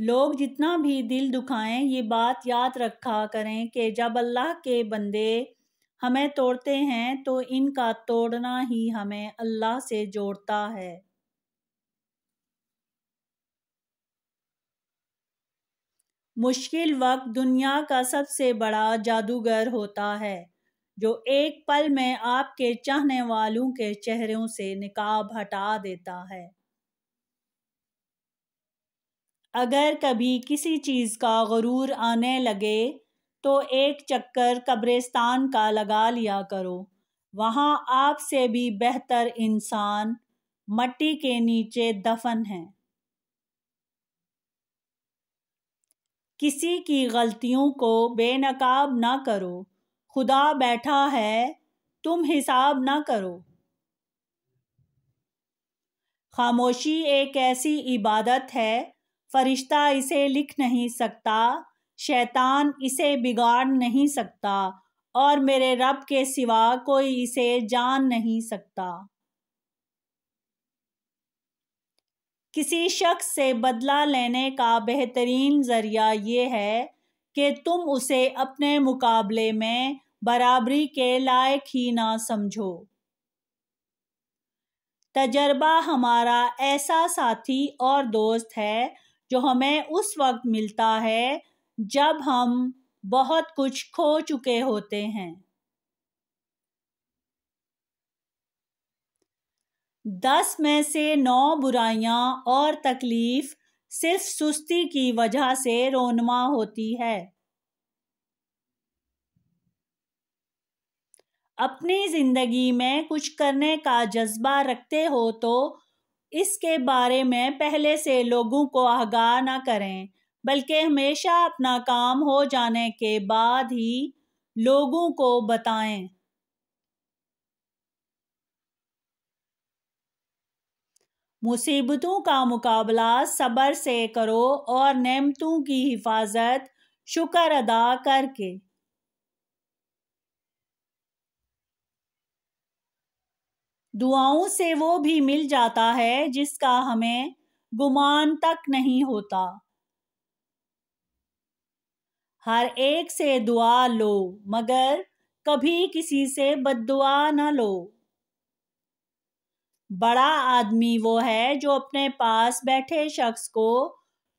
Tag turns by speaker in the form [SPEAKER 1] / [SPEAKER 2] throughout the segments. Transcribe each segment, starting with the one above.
[SPEAKER 1] लोग जितना भी दिल दुखाएं ये बात याद रखा करें कि जब अल्लाह के बंदे हमें तोड़ते हैं तो इनका तोड़ना ही हमें अल्लाह से जोड़ता है मुश्किल वक्त दुनिया का सबसे बड़ा जादूगर होता है जो एक पल में आपके चाहने वालों के चेहरों से निकाब हटा देता है अगर कभी किसी चीज़ का गुरूर आने लगे तो एक चक्कर कब्रिस्तान का लगा लिया करो वहाँ आपसे भी बेहतर इंसान मट्टी के नीचे दफन है किसी की गलतियों को बेनकाब ना करो खुदा बैठा है तुम हिसाब ना करो खामोशी एक ऐसी इबादत है फरिश्ता इसे लिख नहीं सकता शैतान इसे बिगाड़ नहीं सकता और मेरे रब के सिवा कोई इसे जान नहीं सकता किसी शख्स से बदला लेने का बेहतरीन जरिया ये है कि तुम उसे अपने मुकाबले में बराबरी के लायक ही ना समझो तजर्बा हमारा ऐसा साथी और दोस्त है जो हमें उस वक्त मिलता है जब हम बहुत कुछ खो चुके होते हैं दस में से नौ बुराइयां और तकलीफ सिर्फ सुस्ती की वजह से रोनमा होती है अपनी जिंदगी में कुछ करने का जज्बा रखते हो तो इसके बारे में पहले से लोगों को आगाह न करें बल्कि हमेशा अपना काम हो जाने के बाद ही लोगों को बताएं मुसीबतों का मुकाबला सब्र से करो और नेमतों की हिफाजत शुक्र अदा करके दुआओं से वो भी मिल जाता है जिसका हमें गुमान तक नहीं होता हर एक से दुआ लो मगर कभी किसी से बददुआ न लो बड़ा आदमी वो है जो अपने पास बैठे शख्स को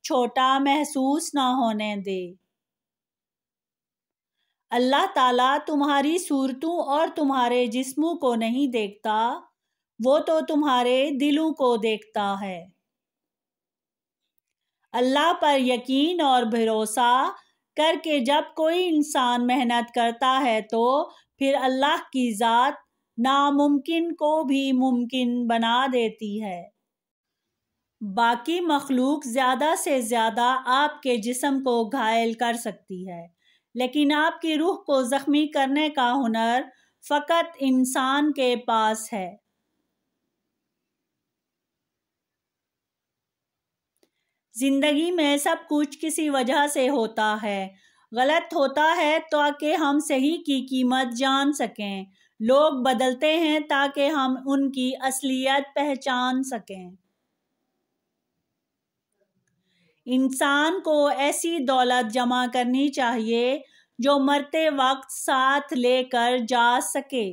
[SPEAKER 1] छोटा महसूस ना होने दे अल्लाह ताला तुम्हारी सूरतों और तुम्हारे जिस्मों को नहीं देखता वो तो तुम्हारे दिलों को देखता है अल्लाह पर यकीन और भरोसा करके जब कोई इंसान मेहनत करता है तो फिर अल्लाह की ज़ात नामुमकिन को भी मुमकिन बना देती है बाकी मखलूक ज़्यादा से ज़्यादा आपके जिसम को घायल कर सकती है लेकिन आपकी रूह को ज़ख्मी करने का हुनर फ़कत इंसान के पास है ज़िंदगी में सब कुछ किसी वजह से होता है गलत होता है ताकि हम सही की कीमत जान सकें लोग बदलते हैं ताकि हम उनकी असलियत पहचान सकें इंसान को ऐसी दौलत जमा करनी चाहिए जो मरते वक्त साथ लेकर जा सके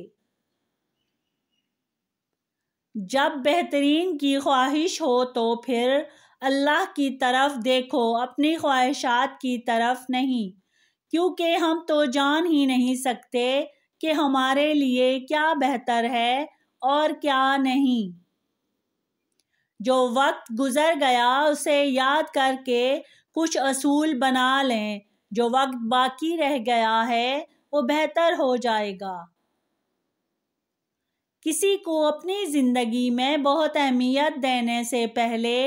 [SPEAKER 1] जब बेहतरीन की ख्वाहिश हो तो फिर अल्लाह की तरफ देखो अपनी ख्वाहिशात की तरफ नहीं क्योंकि हम तो जान ही नहीं सकते कि हमारे लिए क्या बेहतर है और क्या नहीं जो वक्त गुज़र गया उसे याद करके कुछ असूल बना लें जो वक्त बाकी रह गया है वो बेहतर हो जाएगा किसी को अपनी ज़िंदगी में बहुत अहमियत देने से पहले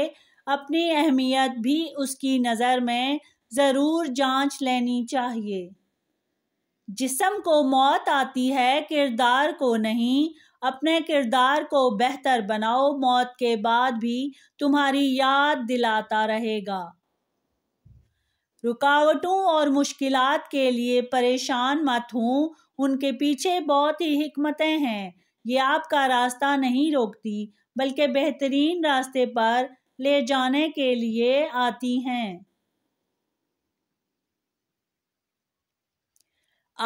[SPEAKER 1] अपनी अहमियत भी उसकी नज़र में ज़रूर जांच लेनी चाहिए जिसम को मौत आती है किरदार को नहीं अपने किरदार को बेहतर बनाओ मौत के बाद भी तुम्हारी याद दिलाता रहेगा रुकावटों और मुश्किल के लिए परेशान मत हूँ उनके पीछे बहुत ही हमतें हैं ये आपका रास्ता नहीं रोकती बल्कि बेहतरीन रास्ते पर ले जाने के लिए आती हैं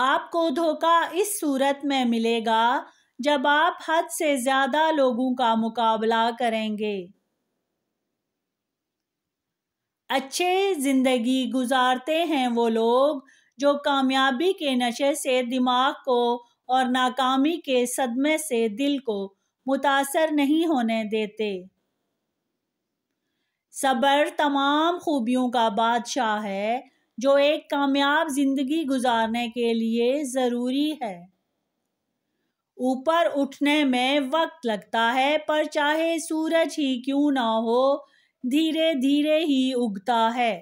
[SPEAKER 1] आपको धोखा इस सूरत में मिलेगा जब आप हद से ज्यादा लोगों का मुकाबला करेंगे अच्छे जिंदगी गुजारते हैं वो लोग जो कामयाबी के नशे से दिमाग को और नाकामी के सदमे से दिल को मुतासर नहीं होने देते सबर तमाम खूबियों का बादशाह है जो एक कामयाब जिंदगी गुजारने के लिए ज़रूरी है ऊपर उठने में वक्त लगता है पर चाहे सूरज ही क्यों ना हो धीरे धीरे ही उगता है